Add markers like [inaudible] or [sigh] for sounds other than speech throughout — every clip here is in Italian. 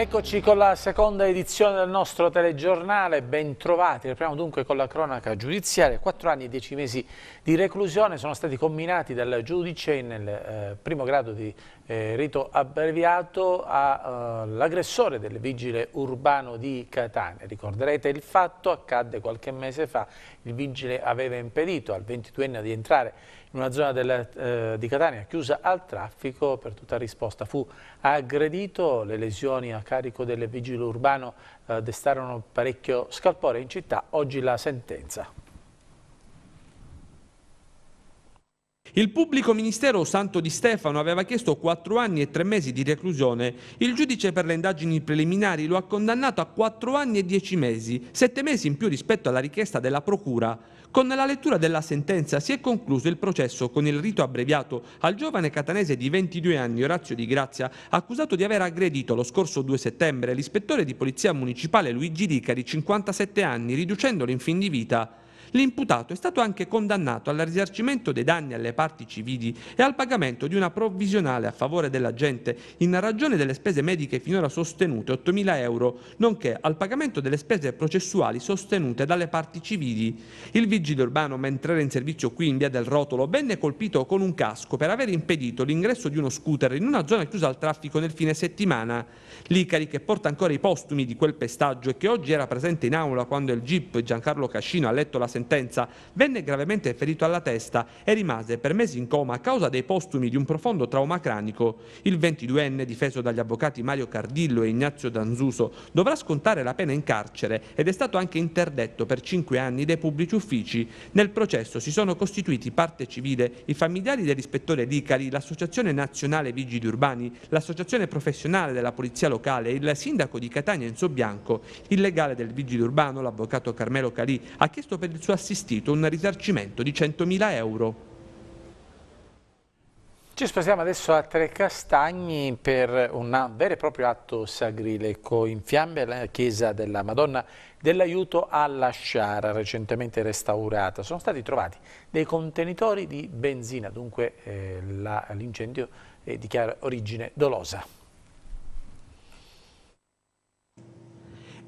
Eccoci con la seconda edizione del nostro telegiornale, ben trovati. Apriamo dunque con la cronaca giudiziaria. Quattro anni e dieci mesi di reclusione sono stati combinati dal giudice nel eh, primo grado di eh, rito abbreviato all'aggressore eh, del vigile urbano di Catania. Ricorderete il fatto, accadde qualche mese fa, il vigile aveva impedito al 22enne di entrare in una zona del, eh, di Catania chiusa al traffico, per tutta risposta fu aggredito, le lesioni a carico del vigile urbano eh, destarono parecchio scalpore in città, oggi la sentenza. Il pubblico ministero Santo Di Stefano aveva chiesto quattro anni e tre mesi di reclusione. Il giudice per le indagini preliminari lo ha condannato a quattro anni e dieci mesi, sette mesi in più rispetto alla richiesta della Procura. Con la lettura della sentenza si è concluso il processo con il rito abbreviato al giovane catanese di 22 anni Orazio Di Grazia, accusato di aver aggredito lo scorso 2 settembre l'ispettore di polizia municipale Luigi Dicari, 57 anni, riducendolo in fin di vita. L'imputato è stato anche condannato al risarcimento dei danni alle parti civili e al pagamento di una provvisionale a favore dell'agente in ragione delle spese mediche finora sostenute 8.000 euro, nonché al pagamento delle spese processuali sostenute dalle parti civili. Il vigile urbano, mentre era in servizio qui in via del Rotolo, venne colpito con un casco per aver impedito l'ingresso di uno scooter in una zona chiusa al traffico nel fine settimana. L'Icari, che porta ancora i postumi di quel pestaggio e che oggi era presente in aula quando il GIP Giancarlo Cascino ha letto la sentenza, venne gravemente ferito alla testa e rimase per mesi in coma a causa dei postumi di un profondo trauma cranico. Il 22enne, difeso dagli avvocati Mario Cardillo e Ignazio Danzuso, dovrà scontare la pena in carcere ed è stato anche interdetto per cinque anni dai pubblici uffici. Nel processo si sono costituiti parte civile i familiari dell'ispettore Licari, l'Associazione Nazionale Vigili Urbani, l'Associazione Professionale della Polizia polizia locale, il sindaco di Catania Enzo Bianco, il legale del vigile urbano, l'avvocato Carmelo Calì, ha chiesto per il suo assistito un risarcimento di 100.000 euro. Ci spostiamo adesso a Trecastagni per un vero e proprio atto sagrileco ecco, in fiamme alla chiesa della Madonna dell'aiuto alla Sciara, recentemente restaurata. Sono stati trovati dei contenitori di benzina, dunque eh, l'incendio eh, dichiara origine dolosa.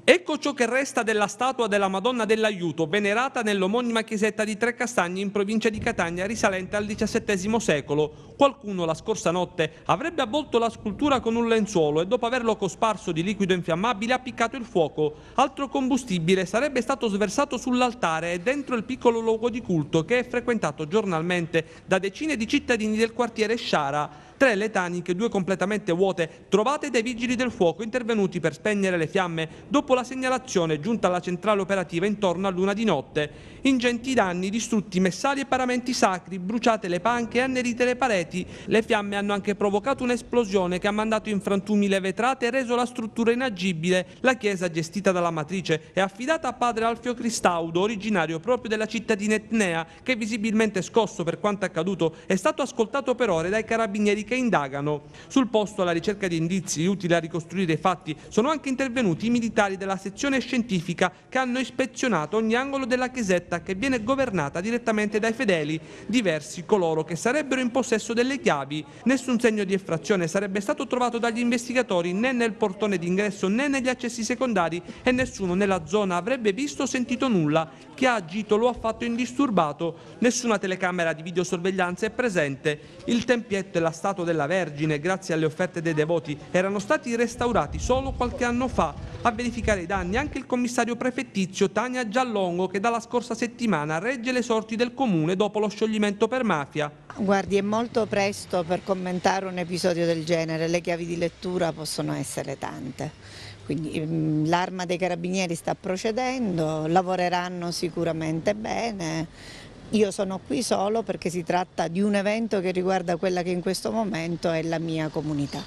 Ecco ciò che resta della statua della Madonna dell'Aiuto, venerata nell'omonima chiesetta di Trecastagni in provincia di Catania, risalente al XVII secolo. Qualcuno la scorsa notte avrebbe avvolto la scultura con un lenzuolo e dopo averlo cosparso di liquido infiammabile ha piccato il fuoco. Altro combustibile sarebbe stato sversato sull'altare e dentro il piccolo luogo di culto che è frequentato giornalmente da decine di cittadini del quartiere Sciara tre le taniche, due completamente vuote, trovate dai vigili del fuoco intervenuti per spegnere le fiamme dopo la segnalazione giunta alla centrale operativa intorno a luna di notte. Ingenti danni, distrutti messali e paramenti sacri, bruciate le panche e annerite le pareti. Le fiamme hanno anche provocato un'esplosione che ha mandato in frantumi le vetrate e reso la struttura inagibile. La chiesa gestita dalla matrice è affidata a padre Alfio Cristaudo, originario proprio della cittadina etnea, che visibilmente scosso per quanto accaduto è stato ascoltato per ore dai carabinieri che indagano sul posto alla ricerca di indizi utili a ricostruire i fatti. Sono anche intervenuti i militari della sezione scientifica che hanno ispezionato ogni angolo della chiesetta che viene governata direttamente dai fedeli, diversi coloro che sarebbero in possesso delle chiavi. Nessun segno di effrazione sarebbe stato trovato dagli investigatori né nel portone d'ingresso né negli accessi secondari e nessuno nella zona avrebbe visto o sentito nulla. Chi ha agito lo ha fatto indisturbato, nessuna telecamera di videosorveglianza è presente. Il tempietto e la statua stato della Vergine grazie alle offerte dei devoti erano stati restaurati solo qualche anno fa. A verificare i danni anche il commissario prefettizio Tania Giallongo che dalla scorsa settimana regge le sorti del comune dopo lo scioglimento per mafia. Guardi, è molto presto per commentare un episodio del genere, le chiavi di lettura possono essere tante mm, l'arma dei carabinieri sta procedendo, lavoreranno sicuramente bene io sono qui solo perché si tratta di un evento che riguarda quella che in questo momento è la mia comunità.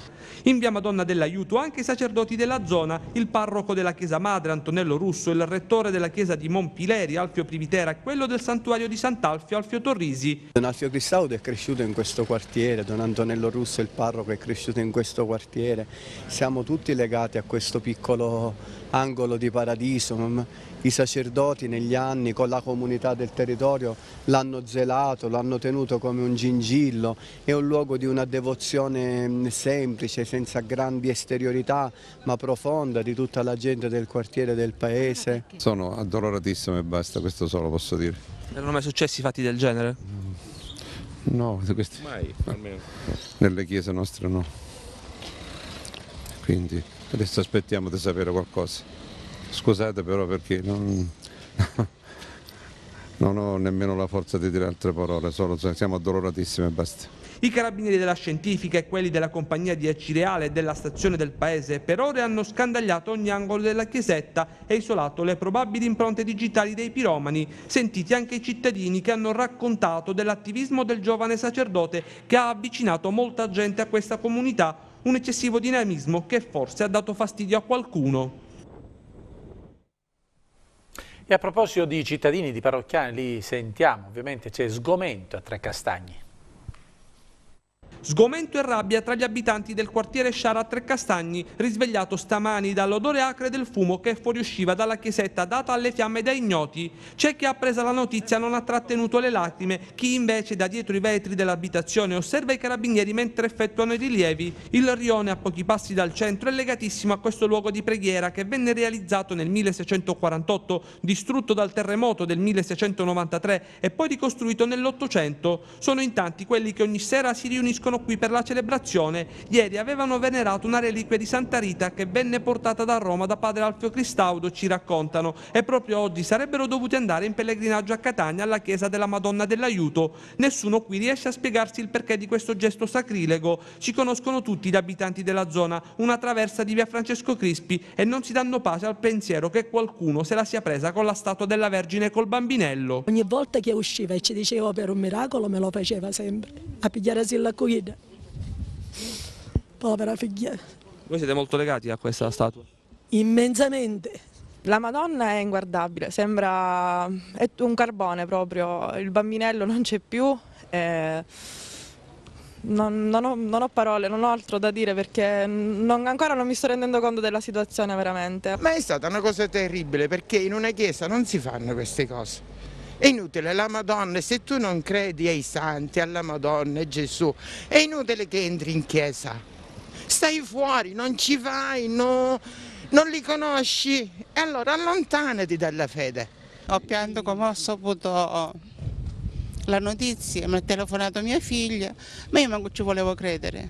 In via Madonna dell'Aiuto anche i sacerdoti della zona, il parroco della chiesa madre Antonello Russo, il rettore della chiesa di Montpileri, Alfio Privitera e quello del santuario di Sant'Alfio Alfio Torrisi. Don Alfio Cristaudo è cresciuto in questo quartiere, Don Antonello Russo il parroco è cresciuto in questo quartiere, siamo tutti legati a questo piccolo angolo di paradiso, i sacerdoti negli anni con la comunità del territorio l'hanno zelato, l'hanno tenuto come un gingillo, è un luogo di una devozione mm, semplice, senza grandi esteriorità, ma profonda di tutta la gente del quartiere, del paese. Sono addoloratissimo e basta, questo solo posso dire. Erano mai successi fatti del genere? Mm. No, questi... Mai, almeno. Nelle chiese nostre no. Quindi... Adesso aspettiamo di sapere qualcosa. Scusate però perché non, [laughs] non ho nemmeno la forza di dire altre parole, solo siamo addoloratissimi e basta. I carabinieri della scientifica e quelli della compagnia di Acireale e della stazione del paese per ore hanno scandagliato ogni angolo della chiesetta e isolato le probabili impronte digitali dei piromani, sentiti anche i cittadini che hanno raccontato dell'attivismo del giovane sacerdote che ha avvicinato molta gente a questa comunità un eccessivo dinamismo che forse ha dato fastidio a qualcuno. E a proposito di cittadini di Parrocchiani, li sentiamo, ovviamente c'è sgomento a Tre Castagni. Sgomento e rabbia tra gli abitanti del quartiere Sciara a Trecastagni, risvegliato stamani dall'odore acre del fumo che fuoriusciva dalla chiesetta data alle fiamme da ignoti. C'è chi ha preso la notizia non ha trattenuto le lacrime, chi invece da dietro i vetri dell'abitazione osserva i carabinieri mentre effettuano i rilievi. Il rione a pochi passi dal centro è legatissimo a questo luogo di preghiera che venne realizzato nel 1648, distrutto dal terremoto del 1693 e poi ricostruito nell'Ottocento. Sono in tanti quelli che ogni sera si riuniscono sono qui per la celebrazione, ieri avevano venerato una reliquia di Santa Rita che venne portata da Roma da padre Alfio Cristaudo, ci raccontano, e proprio oggi sarebbero dovuti andare in pellegrinaggio a Catania alla chiesa della Madonna dell'Aiuto. Nessuno qui riesce a spiegarsi il perché di questo gesto sacrilego. Ci conoscono tutti gli abitanti della zona, una traversa di via Francesco Crispi e non si danno pace al pensiero che qualcuno se la sia presa con la statua della Vergine col bambinello. Ogni volta che usciva e ci dicevo per un miracolo me lo faceva sempre. A pigliare là cui Fighietta. Povera figlia. Voi siete molto legati a questa statua? Immensamente. La Madonna è inguardabile, sembra è un carbone proprio, il bambinello non c'è più, eh... non, non, ho, non, ho, parole, non ho altro da dire perché non, ancora non mi sto rendendo conto della situazione veramente. Ma è stata una cosa terribile perché in una chiesa non si fanno queste cose. È inutile, la Madonna, se tu non credi ai santi, alla Madonna e Gesù, è inutile che entri in chiesa. Stai fuori, non ci vai, no, non li conosci. E allora allontanati dalla fede. Ho pianto come ho saputo la notizia, mi ha telefonato mia figlia, ma io non ci volevo credere.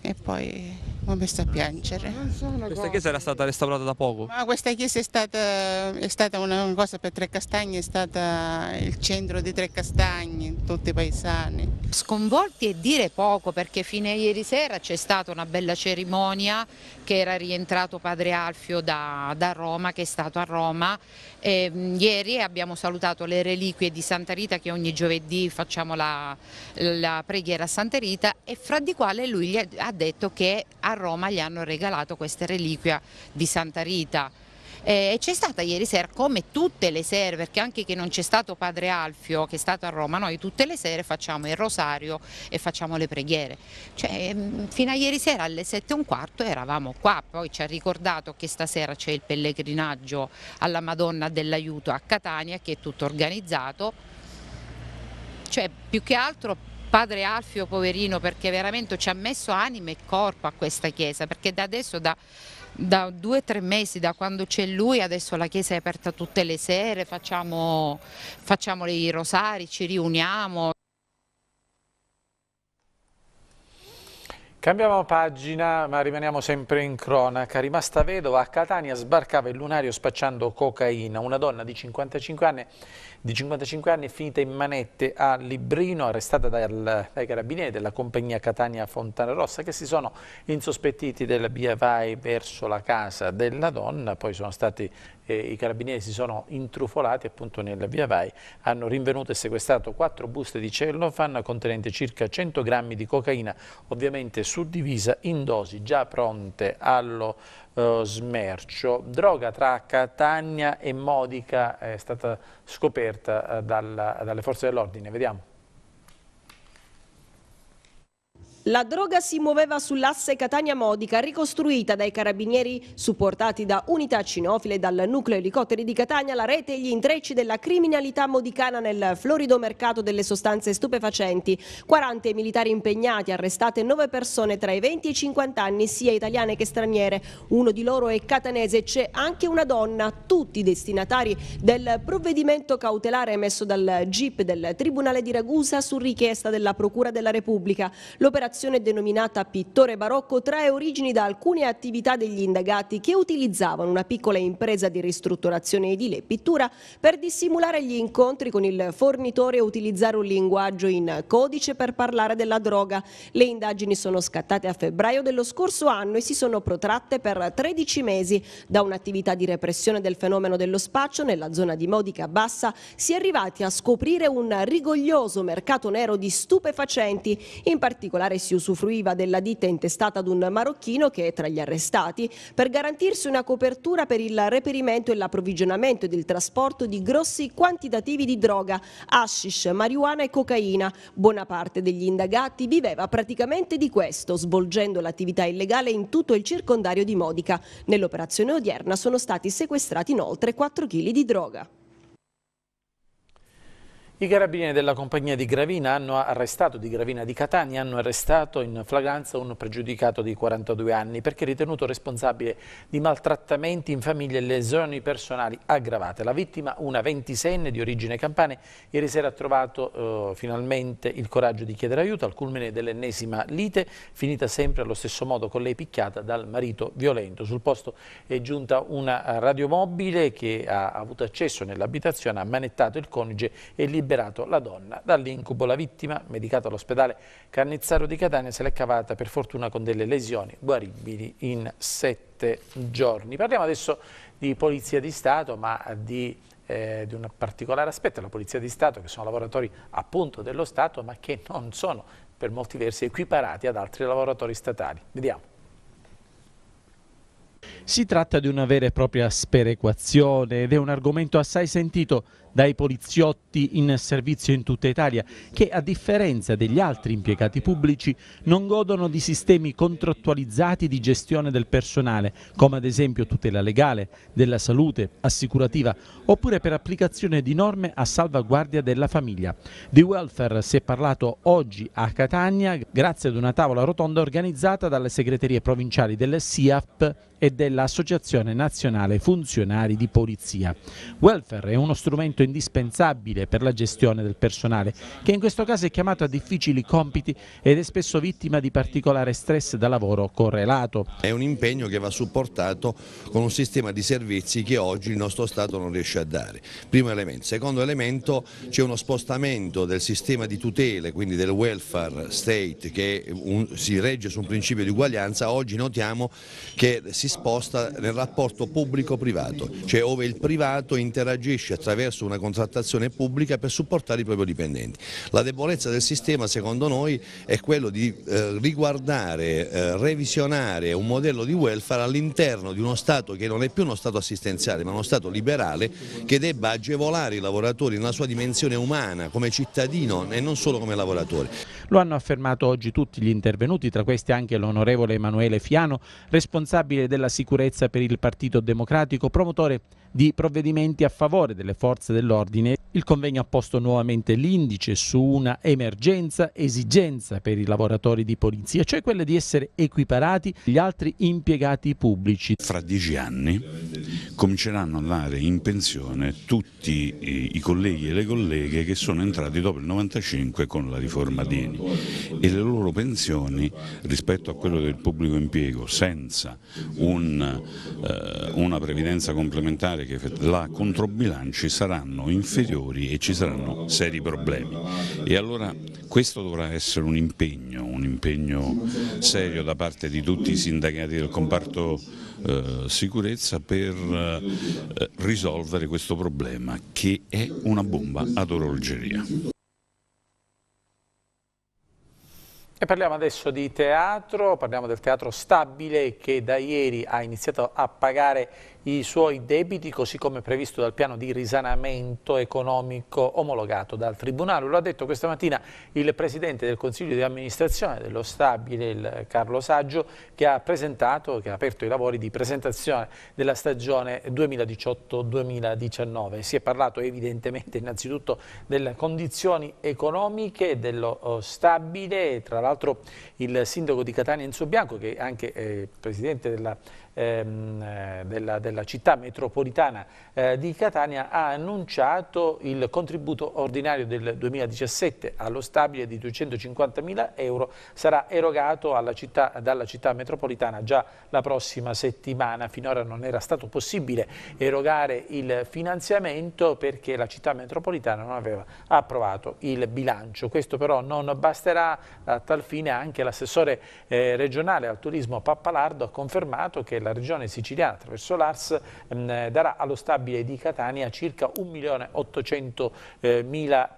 E poi mi ha messo a piangere. Questa chiesa era stata restaurata da poco? Ma questa chiesa è stata, è stata una cosa per Tre Castagne, è stata il centro di Tre Castagne, tutti i paesani. Sconvolti e dire poco perché fine ieri sera c'è stata una bella cerimonia che era rientrato padre Alfio da, da Roma, che è stato a Roma e, ehm, ieri abbiamo salutato le reliquie di Santa Rita che ogni giovedì facciamo la, la preghiera a Santa Rita e fra di quale lui ha detto che a Roma gli hanno regalato queste reliquie di Santa Rita. Eh, e c'è stata ieri sera come tutte le sere perché anche che non c'è stato padre Alfio che è stato a Roma noi tutte le sere facciamo il rosario e facciamo le preghiere cioè, ehm, fino a ieri sera alle 7 e un quarto eravamo qua poi ci ha ricordato che stasera c'è il pellegrinaggio alla Madonna dell'Aiuto a Catania che è tutto organizzato cioè più che altro padre Alfio poverino perché veramente ci ha messo anima e corpo a questa chiesa perché da adesso da da due o tre mesi, da quando c'è lui, adesso la chiesa è aperta tutte le sere, facciamo, facciamo i rosari, ci riuniamo. Cambiamo pagina ma rimaniamo sempre in cronaca. Rimasta vedova a Catania sbarcava il lunario spacciando cocaina. Una donna di 55 anni di 55 anni è finita in manette a Librino, arrestata dal, dai carabinieri della compagnia Catania Fontana Rossa che si sono insospettiti del via vai verso la casa della donna, poi sono stati eh, i carabinieri si sono intrufolati appunto nella via Vai, hanno rinvenuto e sequestrato quattro buste di cellofan contenente circa 100 grammi di cocaina, ovviamente suddivisa in dosi già pronte allo eh, smercio. Droga tra Catania e Modica è stata scoperta eh, dalla, dalle forze dell'ordine, vediamo. La droga si muoveva sull'asse Catania-Modica, ricostruita dai carabinieri, supportati da unità cinofile dal nucleo elicotteri di Catania, la rete e gli intrecci della criminalità modicana nel florido mercato delle sostanze stupefacenti. 40 militari impegnati, arrestate 9 persone tra i 20 e i 50 anni, sia italiane che straniere. Uno di loro è catanese, c'è anche una donna, tutti destinatari del provvedimento cautelare emesso dal GIP del Tribunale di Ragusa su richiesta della Procura della Repubblica. L'operazione operazione denominata Pittore Barocco trae origini da alcune attività degli indagati che utilizzavano una piccola impresa di ristrutturazione edile e pittura per dissimulare gli incontri con il fornitore e utilizzare un linguaggio in codice per parlare della droga. Le indagini sono scattate a febbraio dello scorso anno e si sono protratte per 13 mesi. Da un'attività di repressione del fenomeno dello spaccio nella zona di Modica Bassa si è arrivati a scoprire un rigoglioso mercato nero di stupefacenti, in particolare si usufruiva della ditta intestata ad un marocchino che è tra gli arrestati per garantirsi una copertura per il reperimento e l'approvvigionamento ed il trasporto di grossi quantitativi di droga, hashish, marijuana e cocaina. Buona parte degli indagati viveva praticamente di questo, svolgendo l'attività illegale in tutto il circondario di Modica. Nell'operazione odierna sono stati sequestrati inoltre 4 kg di droga. I carabinieri della compagnia di Gravina hanno arrestato di Gravina di Catania hanno arrestato in flagranza un pregiudicato di 42 anni perché ritenuto responsabile di maltrattamenti in famiglia e lesioni personali aggravate. La vittima, una 26enne di origine campane, ieri sera ha trovato eh, finalmente il coraggio di chiedere aiuto al culmine dell'ennesima lite, finita sempre allo stesso modo con lei picchiata dal marito violento. Sul posto è giunta una radiomobile che ha avuto accesso nell'abitazione, ha manettato il coniuge e liberato liberato la donna dall'incubo. La vittima, medicata all'ospedale Carnizzaro di Catania, se l'è cavata per fortuna con delle lesioni guaribili in sette giorni. Parliamo adesso di Polizia di Stato, ma di eh, di un particolare aspetto, la Polizia di Stato, che sono lavoratori appunto dello Stato, ma che non sono per molti versi equiparati ad altri lavoratori statali. Vediamo. Si tratta di una vera e propria sperequazione ed è un argomento assai sentito dai poliziotti in servizio in tutta Italia che a differenza degli altri impiegati pubblici non godono di sistemi contrattualizzati di gestione del personale come ad esempio tutela legale, della salute, assicurativa oppure per applicazione di norme a salvaguardia della famiglia. Di welfare si è parlato oggi a Catania grazie ad una tavola rotonda organizzata dalle segreterie provinciali del SIAP e dell'Associazione Nazionale Funzionari di Polizia. Welfare è uno strumento indispensabile per la gestione del personale, che in questo caso è chiamato a difficili compiti ed è spesso vittima di particolare stress da lavoro correlato. È un impegno che va supportato con un sistema di servizi che oggi il nostro Stato non riesce a dare. Primo elemento. Secondo elemento c'è uno spostamento del sistema di tutele, quindi del welfare state che un, si regge su un principio di uguaglianza, oggi notiamo che si sposta nel rapporto pubblico-privato, cioè ove il privato interagisce attraverso una una contrattazione pubblica per supportare i propri dipendenti. La debolezza del sistema secondo noi è quello di eh, riguardare, eh, revisionare un modello di welfare all'interno di uno Stato che non è più uno Stato assistenziale ma uno Stato liberale che debba agevolare i lavoratori nella sua dimensione umana come cittadino e non solo come lavoratore. Lo hanno affermato oggi tutti gli intervenuti, tra questi anche l'onorevole Emanuele Fiano, responsabile della sicurezza per il Partito Democratico, promotore di provvedimenti a favore delle forze dell'ordine. Il convegno ha posto nuovamente l'indice su una emergenza, esigenza per i lavoratori di polizia, cioè quella di essere equiparati agli altri impiegati pubblici. Fra dieci anni cominceranno ad andare in pensione tutti i colleghi e le colleghe che sono entrati dopo il 95 con la riforma Dini e le loro pensioni rispetto a quello del pubblico impiego senza un, eh, una previdenza complementare che la controbilanci saranno inferiori e ci saranno seri problemi. E allora questo dovrà essere un impegno, un impegno serio da parte di tutti i sindacati del comparto eh, sicurezza per eh, risolvere questo problema che è una bomba ad orologeria. E parliamo adesso di teatro, parliamo del teatro stabile che da ieri ha iniziato a pagare i suoi debiti così come previsto dal piano di risanamento economico omologato dal Tribunale. Lo ha detto questa mattina il Presidente del Consiglio di amministrazione dello Stabile, Carlo Saggio, che ha presentato, che ha aperto i lavori di presentazione della stagione 2018-2019. Si è parlato evidentemente innanzitutto delle condizioni economiche dello oh, Stabile, tra l'altro il sindaco di Catania Enzo Bianco, che è anche eh, Presidente della ehm, eh, della, della, città metropolitana eh, di Catania ha annunciato il contributo ordinario del 2017 allo stabile di 250.000 euro sarà erogato città, dalla città metropolitana già la prossima settimana. Finora non era stato possibile erogare il finanziamento perché la città metropolitana non aveva approvato il bilancio. Questo però non basterà a tal fine anche l'assessore eh, regionale al turismo Pappalardo ha confermato che la la regione siciliana attraverso l'ARS ehm, darà allo stabile di Catania circa 1.800.000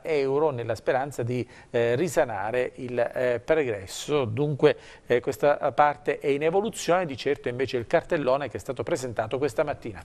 eh, euro nella speranza di eh, risanare il eh, pregresso. Dunque eh, questa parte è in evoluzione, di certo invece il cartellone che è stato presentato questa mattina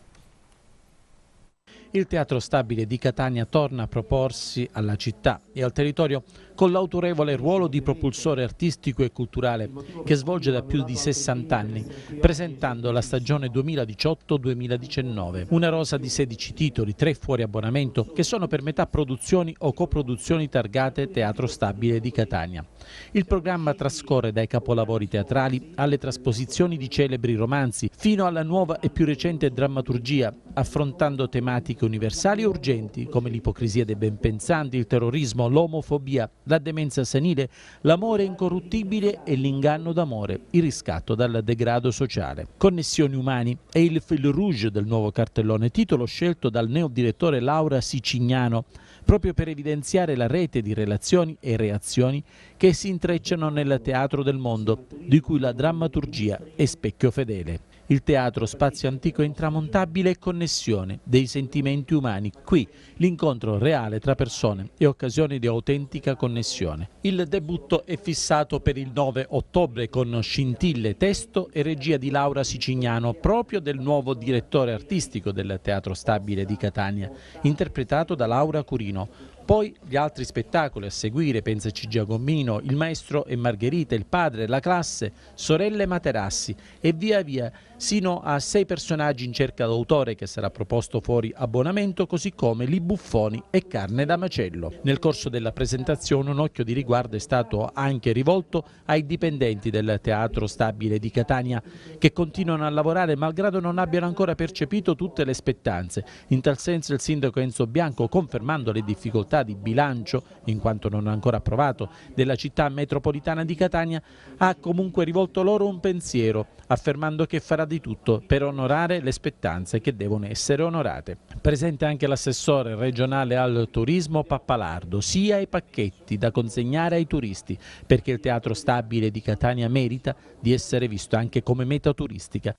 il Teatro Stabile di Catania torna a proporsi alla città e al territorio con l'autorevole ruolo di propulsore artistico e culturale che svolge da più di 60 anni, presentando la stagione 2018-2019. Una rosa di 16 titoli, tre fuori abbonamento, che sono per metà produzioni o coproduzioni targate Teatro Stabile di Catania. Il programma trascorre dai capolavori teatrali alle trasposizioni di celebri romanzi fino alla nuova e più recente drammaturgia, affrontando tematiche universali e urgenti come l'ipocrisia dei benpensanti, il terrorismo, l'omofobia, la demenza senile, l'amore incorruttibile e l'inganno d'amore, il riscatto dal degrado sociale. Connessioni umani è il fil rouge del nuovo cartellone, titolo scelto dal neodirettore Laura Sicignano, proprio per evidenziare la rete di relazioni e reazioni che si intrecciano nel teatro del mondo, di cui la drammaturgia è specchio fedele. Il teatro Spazio Antico Intramontabile e connessione dei sentimenti umani. Qui l'incontro reale tra persone e occasione di autentica connessione. Il debutto è fissato per il 9 ottobre con scintille, testo e regia di Laura Sicignano, proprio del nuovo direttore artistico del Teatro Stabile di Catania, interpretato da Laura Curino. Poi gli altri spettacoli a seguire, pensaci Giacomino, il maestro e Margherita, il padre, la classe, sorelle Materassi e via via sino a sei personaggi in cerca d'autore che sarà proposto fuori abbonamento, così come li buffoni e carne da macello. Nel corso della presentazione un occhio di riguardo è stato anche rivolto ai dipendenti del Teatro Stabile di Catania, che continuano a lavorare malgrado non abbiano ancora percepito tutte le spettanze. In tal senso il sindaco Enzo Bianco, confermando le difficoltà di bilancio, in quanto non ancora approvato, della città metropolitana di Catania, ha comunque rivolto loro un pensiero, affermando che farà di tutto per onorare le spettanze che devono essere onorate. Presente anche l'assessore regionale al turismo Pappalardo, sia i pacchetti da consegnare ai turisti, perché il Teatro Stabile di Catania merita di essere visto anche come meta turistica.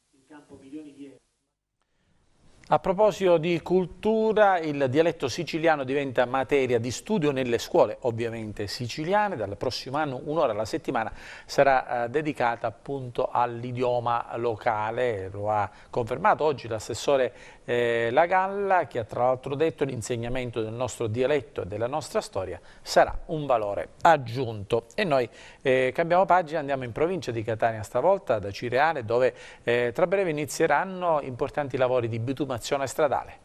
A proposito di cultura, il dialetto siciliano diventa materia di studio nelle scuole, ovviamente siciliane. Dal prossimo anno un'ora alla settimana sarà eh, dedicata appunto all'idioma locale. Lo ha confermato oggi l'assessore eh, La che ha tra l'altro detto che l'insegnamento del nostro dialetto e della nostra storia sarà un valore aggiunto. E noi eh, cambiamo pagina, andiamo in provincia di Catania stavolta, da Cireale, dove eh, tra breve inizieranno importanti lavori di bitumazione circolazione stradale.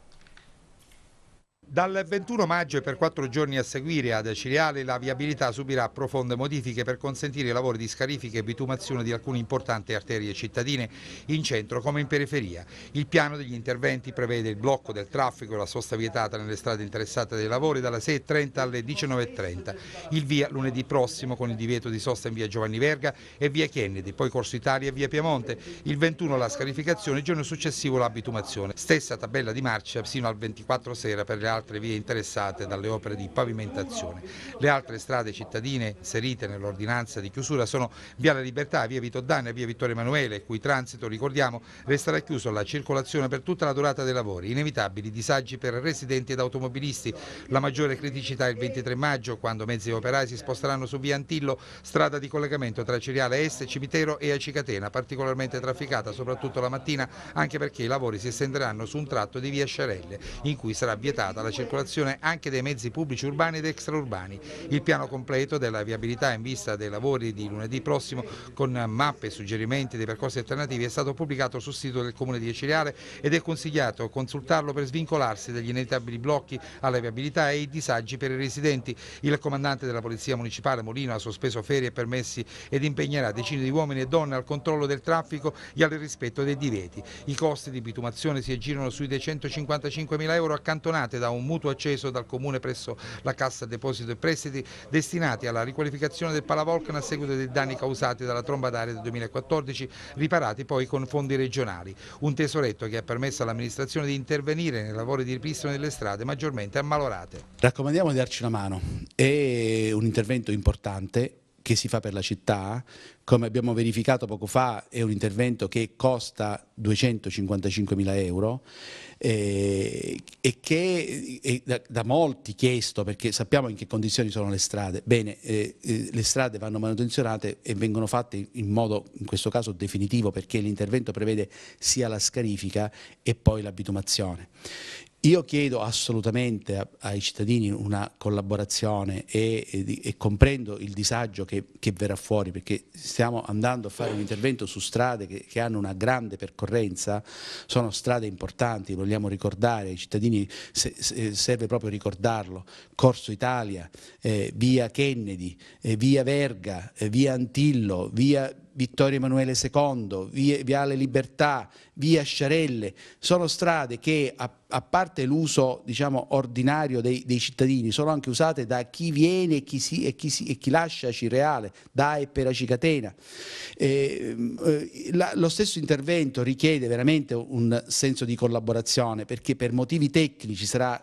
Dal 21 maggio e per quattro giorni a seguire ad Ciriale la viabilità subirà profonde modifiche per consentire i lavori di scarifica e bitumazione di alcune importanti arterie cittadine in centro come in periferia. Il piano degli interventi prevede il blocco del traffico e la sosta vietata nelle strade interessate dai lavori dalle 6.30 alle 19.30. Il via lunedì prossimo con il divieto di sosta in via Giovanni Verga e via Kennedy, poi Corso Italia e via Piemonte. Il 21 la scarificazione, il giorno successivo la bitumazione. Stessa tabella di marcia fino al 24 sera per le altre altre vie interessate dalle opere di pavimentazione. Le altre strade cittadine inserite nell'ordinanza di chiusura sono Via La Libertà, Via Vito Danna, Via Vittorio Emanuele, cui transito, ricordiamo, resterà chiuso alla circolazione per tutta la durata dei lavori. Inevitabili disagi per residenti ed automobilisti. La maggiore criticità è il 23 maggio, quando mezzi operai si sposteranno su Via Antillo, strada di collegamento tra Ciriale Est, Cimitero e Acicatena, particolarmente trafficata soprattutto la mattina, anche perché i lavori si estenderanno su un tratto di Via Sciarelle, in cui sarà vietata la la circolazione anche dei mezzi pubblici urbani ed extraurbani. Il piano completo della viabilità in vista dei lavori di lunedì prossimo con mappe e suggerimenti dei percorsi alternativi è stato pubblicato sul sito del Comune di Eciliare ed è consigliato consultarlo per svincolarsi dagli inevitabili blocchi alla viabilità e i disagi per i residenti. Il comandante della Polizia Municipale Molino ha sospeso ferie e permessi ed impegnerà decine di uomini e donne al controllo del traffico e al rispetto dei divieti. I costi di bitumazione si aggirano sui 255 mila euro accantonate da un un mutuo acceso dal Comune presso la Cassa Deposito e Prestiti destinati alla riqualificazione del Palavolcan a seguito dei danni causati dalla tromba d'aria del 2014, riparati poi con fondi regionali. Un tesoretto che ha permesso all'amministrazione di intervenire nei lavori di ripristino delle strade maggiormente ammalorate. Raccomandiamo di darci una mano, è un intervento importante che si fa per la città, come abbiamo verificato poco fa è un intervento che costa 255 mila euro, eh, e che è eh, da, da, molti chiesto, perché sappiamo in che condizioni sono le strade, bene, eh, eh, le strade vanno manutenzionate e vengono fatte in modo, in questo caso, definitivo, perché l'intervento prevede sia la scarifica e poi l'abitumazione. Io chiedo assolutamente a, ai cittadini una collaborazione e, e, e comprendo il disagio che, che, verrà fuori perché stiamo andando a fare un intervento su strade che, che, hanno una grande percorrenza, sono strade importanti, vogliamo ricordare ai cittadini, se, se serve proprio ricordarlo, Corso Italia, eh, via Kennedy, eh, via Verga, eh, via Antillo, via Vittorio Emanuele II, via, Viale Libertà, Via Sciarelle, sono strade che a, a parte l'uso diciamo, ordinario dei, dei, cittadini sono anche usate da chi viene e chi, si, e chi, si, e chi lascia Cireale, da e per Acicatena. Eh, eh, la, lo stesso intervento richiede veramente un senso di collaborazione perché per motivi tecnici sarà,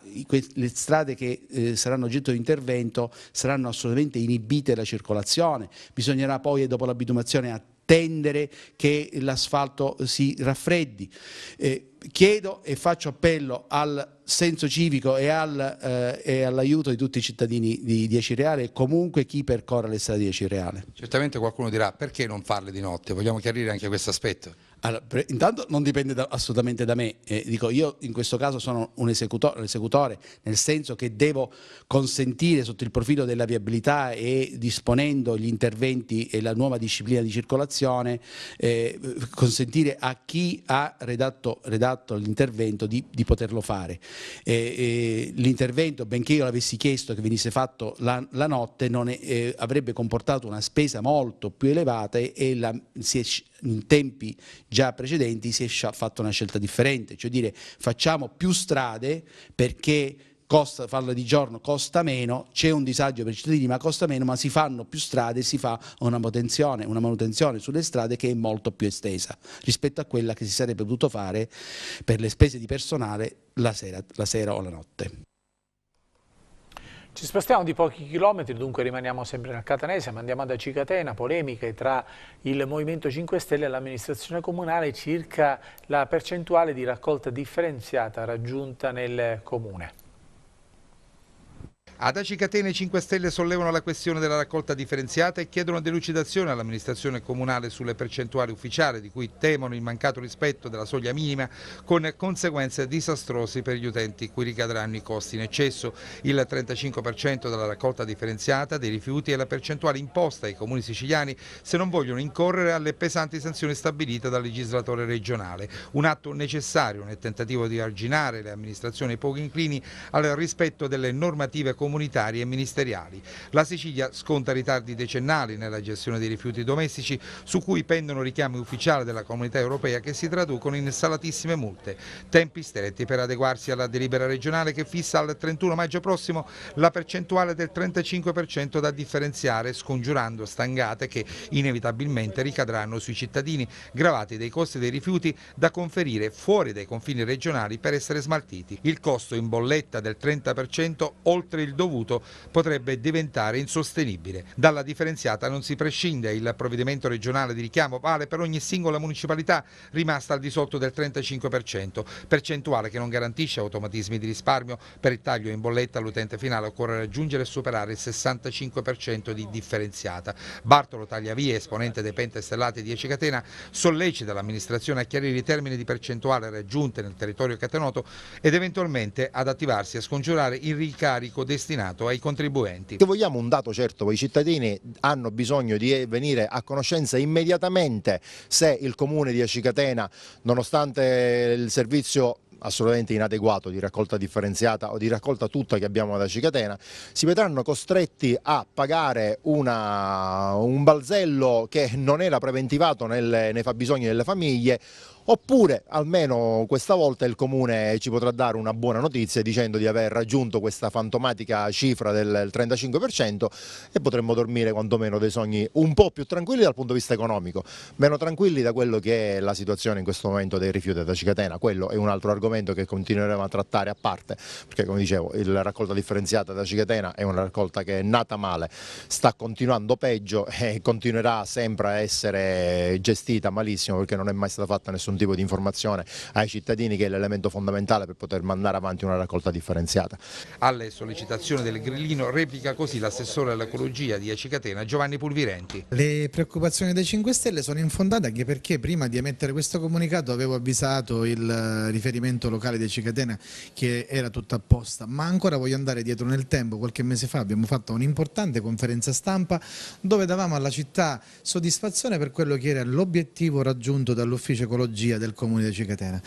le strade che eh, saranno oggetto di intervento saranno assolutamente inibite la circolazione, bisognerà poi dopo l'abitumazione attendere che l'asfalto si raffreddi. Eh, chiedo e faccio appello al senso civico e, al, eh, e all'aiuto di tutti i cittadini di, di Reale e comunque chi percorre le strade di Reale. Certamente qualcuno dirà perché non farle di notte, vogliamo chiarire anche questo aspetto. Allora, intanto non dipende da, assolutamente da me, eh, dico io in questo caso sono un esecutore, esecutore, nel senso che devo consentire sotto il profilo della viabilità e disponendo gli interventi e la nuova disciplina di circolazione, eh, consentire a chi ha redatto, redatto l'intervento di, di, poterlo fare. Eh, eh l'intervento, benché io l'avessi chiesto che venisse fatto la, la notte, è, eh, avrebbe comportato una spesa molto più elevata e la, si è in tempi già precedenti si è fatta una scelta differente, cioè dire facciamo più strade perché costa, farla di giorno costa meno, c'è un disagio per i cittadini ma costa meno, ma si fanno più strade e si fa una manutenzione, una manutenzione sulle strade che è molto più estesa rispetto a quella che si sarebbe potuto fare per le spese di personale la sera, la sera o la notte. Ci spostiamo di pochi chilometri, dunque rimaniamo sempre nel Catanese, ma andiamo ad Acicatena, polemiche tra il Movimento 5 Stelle e l'amministrazione comunale circa la percentuale di raccolta differenziata raggiunta nel comune. Adaci Catene 5 Stelle sollevano la questione della raccolta differenziata e chiedono delucidazione all'amministrazione comunale sulle percentuali ufficiali di cui temono il mancato rispetto della soglia minima con conseguenze disastrose per gli utenti cui ricadranno i costi in eccesso. Il 35% della raccolta differenziata dei rifiuti è la percentuale imposta ai comuni siciliani se non vogliono incorrere alle pesanti sanzioni stabilite dal legislatore regionale. Un atto necessario nel tentativo di arginare le amministrazioni poco inclini al rispetto delle normative comunali comunitari e ministeriali. La Sicilia sconta ritardi decennali nella gestione dei rifiuti domestici su cui pendono richiami ufficiali della comunità europea che si traducono in salatissime multe. Tempi stretti per adeguarsi alla delibera regionale che fissa al 31 maggio prossimo la percentuale del 35% da differenziare scongiurando stangate che inevitabilmente ricadranno sui cittadini gravati dei costi dei rifiuti da conferire fuori dai confini regionali per essere smaltiti. Il costo in bolletta del 30% oltre il dovuto potrebbe diventare insostenibile. Dalla differenziata non si prescinde, il provvedimento regionale di richiamo vale per ogni singola municipalità rimasta al di sotto del 35%, percentuale che non garantisce automatismi di risparmio, per il taglio in bolletta all'utente finale occorre raggiungere e superare il 65% di differenziata. Bartolo Tagliavia, esponente dei Pente Stellati 10 Catena, sollecita l'amministrazione a chiarire i termini di percentuale raggiunte nel territorio catenoto ed eventualmente ad attivarsi a scongiurare il ricarico destinato destinato ai contribuenti. Se vogliamo un dato certo, i cittadini hanno bisogno di venire a conoscenza immediatamente se il comune di Acicatena, nonostante il servizio assolutamente inadeguato di raccolta differenziata o di raccolta tutta che abbiamo ad Acicatena, si vedranno costretti a pagare una, un balzello che non era preventivato nel, nei fabbisogni delle famiglie oppure almeno questa volta il comune ci potrà dare una buona notizia dicendo di aver raggiunto questa fantomatica cifra del 35% e potremmo dormire quantomeno dei sogni un po' più tranquilli dal punto di vista economico, meno tranquilli da quello che è la situazione in questo momento dei rifiuti da Cicatena, quello è un altro argomento che continueremo a trattare a parte, perché come dicevo la raccolta differenziata da Cicatena è una raccolta che è nata male, sta continuando peggio e continuerà sempre a essere gestita malissimo perché non è mai stata fatta nessun un tipo di informazione ai cittadini che è l'elemento fondamentale per poter mandare avanti una raccolta differenziata. Alle sollecitazioni del Grillino replica così l'assessore all'ecologia di Acicatena Giovanni Pulvirenti. Le preoccupazioni dei 5 Stelle sono infondate anche perché prima di emettere questo comunicato avevo avvisato il eh, riferimento locale di Acicatena che era tutto apposta, ma ancora voglio andare dietro nel tempo, qualche mese fa abbiamo fatto un'importante conferenza stampa dove davamo alla città soddisfazione per quello che era l'obiettivo raggiunto dall'ufficio ecologico strategia del comune di Cicatena.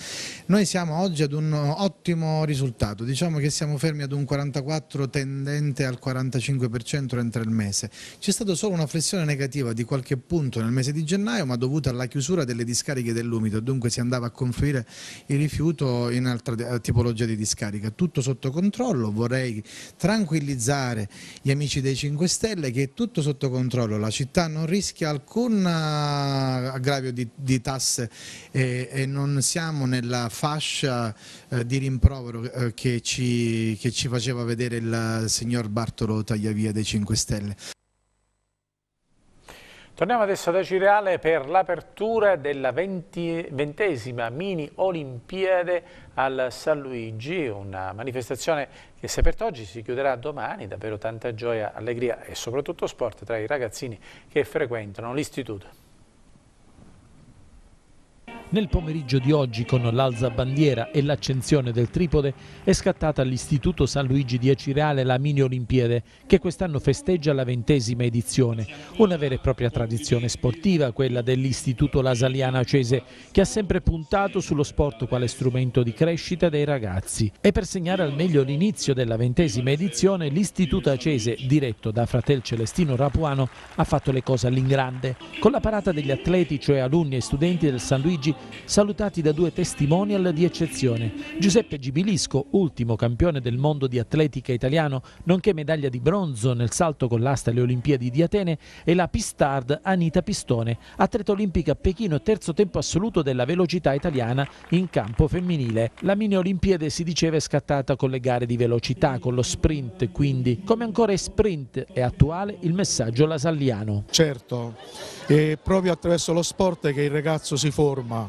Noi siamo oggi ad un ottimo risultato, diciamo che siamo fermi ad un 44 tendente al 45% entro il mese. C'è stata solo una flessione negativa di qualche punto nel mese di gennaio ma dovuta alla chiusura delle discariche dell'umido, dunque si andava a confluire il rifiuto in altra eh, tipologia di discarica. Tutto sotto controllo, vorrei tranquillizzare gli amici dei 5 Stelle che è tutto sotto controllo, la città non rischia alcun eh, aggravio di, di tasse eh, e, non siamo nella fascia eh, di rimprovero eh, che, ci, che ci faceva vedere il signor Bartolo Tagliavia dei 5 Stelle. Torniamo adesso ad Acireale per l'apertura della ventesima mini Olimpiade al San Luigi, una manifestazione che se aperta oggi si chiuderà domani, davvero tanta gioia, allegria e soprattutto sport tra i ragazzini che frequentano l'istituto. Nel pomeriggio di oggi, con l'alza bandiera e l'accensione del tripode, è scattata all'Istituto San Luigi di Acireale la Mini Olimpiade, che quest'anno festeggia la ventesima edizione. Una vera e propria tradizione sportiva, quella dell'Istituto Lasaliana Acese, che ha sempre puntato sullo sport quale strumento di crescita dei ragazzi. E per segnare al meglio l'inizio della ventesima edizione, l'Istituto Acese, diretto da fratel Celestino Rapuano, ha fatto le cose all'ingrande. Con la parata degli atleti, cioè alunni e studenti del San Luigi, salutati da due testimonial di eccezione. Giuseppe Gibilisco, ultimo campione del mondo di atletica italiano, nonché medaglia di bronzo nel salto con l'asta alle Olimpiadi di Atene, e la pistard Anita Pistone, atleta olimpica a Pechino, e terzo tempo assoluto della velocità italiana in campo femminile. La mini Olimpiade si diceva è scattata con le gare di velocità, con lo sprint, quindi come ancora è sprint è attuale il messaggio lasalliano. Certo, è proprio attraverso lo sport che il ragazzo si forma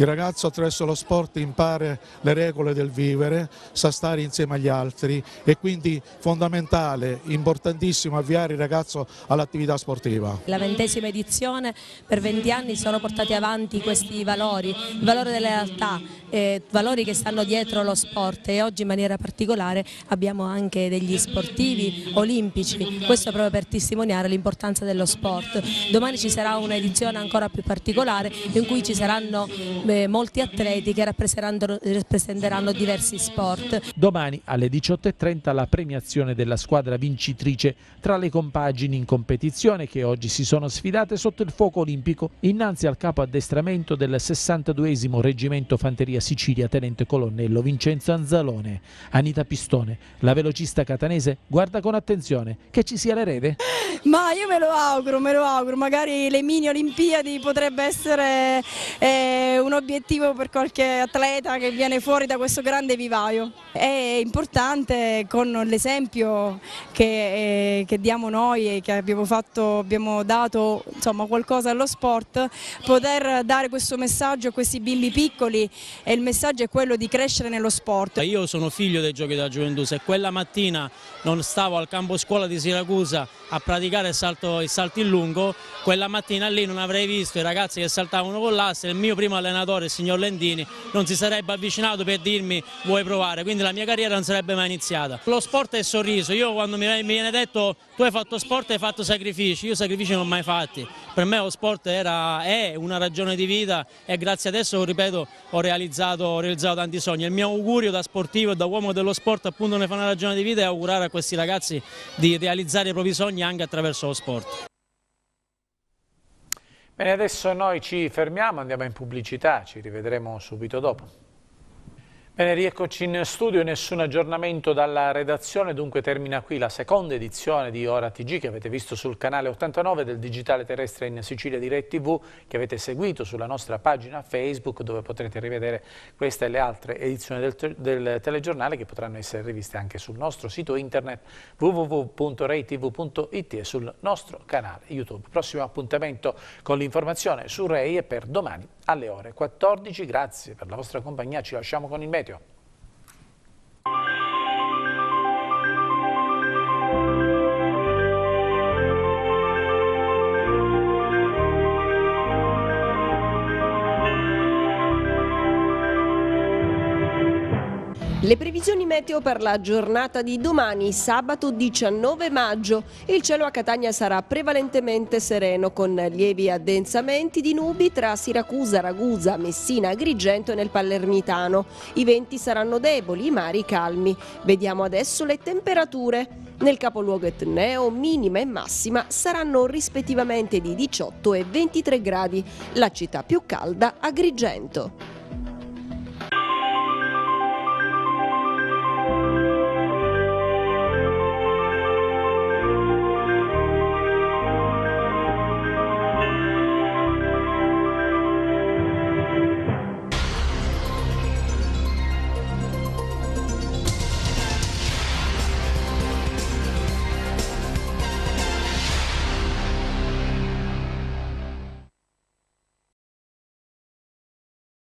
Il ragazzo attraverso lo sport impara le regole del vivere, sa stare insieme agli altri e quindi fondamentale, importantissimo avviare il ragazzo all'attività sportiva. La ventesima edizione per 20 anni sono portati avanti questi valori, il valore della realtà, eh, valori che stanno dietro lo sport e oggi in maniera particolare abbiamo anche degli sportivi olimpici, questo proprio per testimoniare l'importanza dello sport. Domani ci sarà un'edizione ancora più particolare in cui ci saranno eh, molti atleti che rappresenteranno, rappresenteranno diversi sport. Domani alle 18.30 la premiazione della squadra vincitrice tra le compagini in competizione che oggi si sono sfidate sotto il fuoco olimpico innanzi al capo addestramento del 62esimo Reggimento Fanteria Sicilia Tenente Colonnello Vincenzo Anzalone. Anita Pistone, la velocista catanese, guarda con attenzione che ci sia l'erede. Ma io me lo auguro, me lo auguro, magari le mini Olimpiadi potrebbe essere eh, un un obiettivo per qualche atleta che viene fuori da questo grande vivaio. È importante con l'esempio che, eh, che, diamo noi e che abbiamo, fatto, abbiamo dato insomma, qualcosa allo sport, poter dare questo messaggio a questi bimbi piccoli e il messaggio è quello di crescere nello sport. Io sono figlio dei giochi della gioventù, se quella mattina non stavo al campo scuola di Siracusa a praticare il salto, il salto in lungo, quella mattina lì non avrei visto i ragazzi che saltavano con l'asse, il mio primo allenamento allenatore, il signor Lendini, non si sarebbe avvicinato per dirmi vuoi provare, quindi la mia carriera non sarebbe mai iniziata. Lo sport è il sorriso, io quando mi viene detto tu hai fatto sport hai fatto sacrifici, io sacrifici non ho mai fatti, per me lo sport era, è una ragione di vita e grazie ad esso, ripeto, ho realizzato, ho realizzato tanti sogni. Il mio augurio da sportivo e da uomo dello sport appunto ne fa una ragione di vita e augurare a questi ragazzi di realizzare i propri sogni anche attraverso lo sport. Bene, adesso noi ci fermiamo, andiamo in pubblicità, ci rivedremo subito dopo. Bene, rieccoci in studio, nessun aggiornamento dalla redazione, dunque termina qui la seconda edizione di Ora TG che avete visto sul canale 89 del Digitale Terrestre in Sicilia Direct TV che avete seguito sulla nostra pagina Facebook dove potrete rivedere queste e le altre edizioni del, del telegiornale che potranno essere riviste anche sul nostro sito internet www.reitv.it e sul nostro canale YouTube. Prossimo appuntamento con l'informazione su Rei e per domani alle ore 14. Grazie per la vostra compagnia, ci lasciamo con il meteo. Le previsioni meteo per la giornata di domani, sabato 19 maggio. Il cielo a Catania sarà prevalentemente sereno con lievi addensamenti di nubi tra Siracusa, Ragusa, Messina, Agrigento e nel Palermitano. I venti saranno deboli, i mari calmi. Vediamo adesso le temperature. Nel capoluogo etneo minima e massima saranno rispettivamente di 18 e 23 gradi. La città più calda, Agrigento.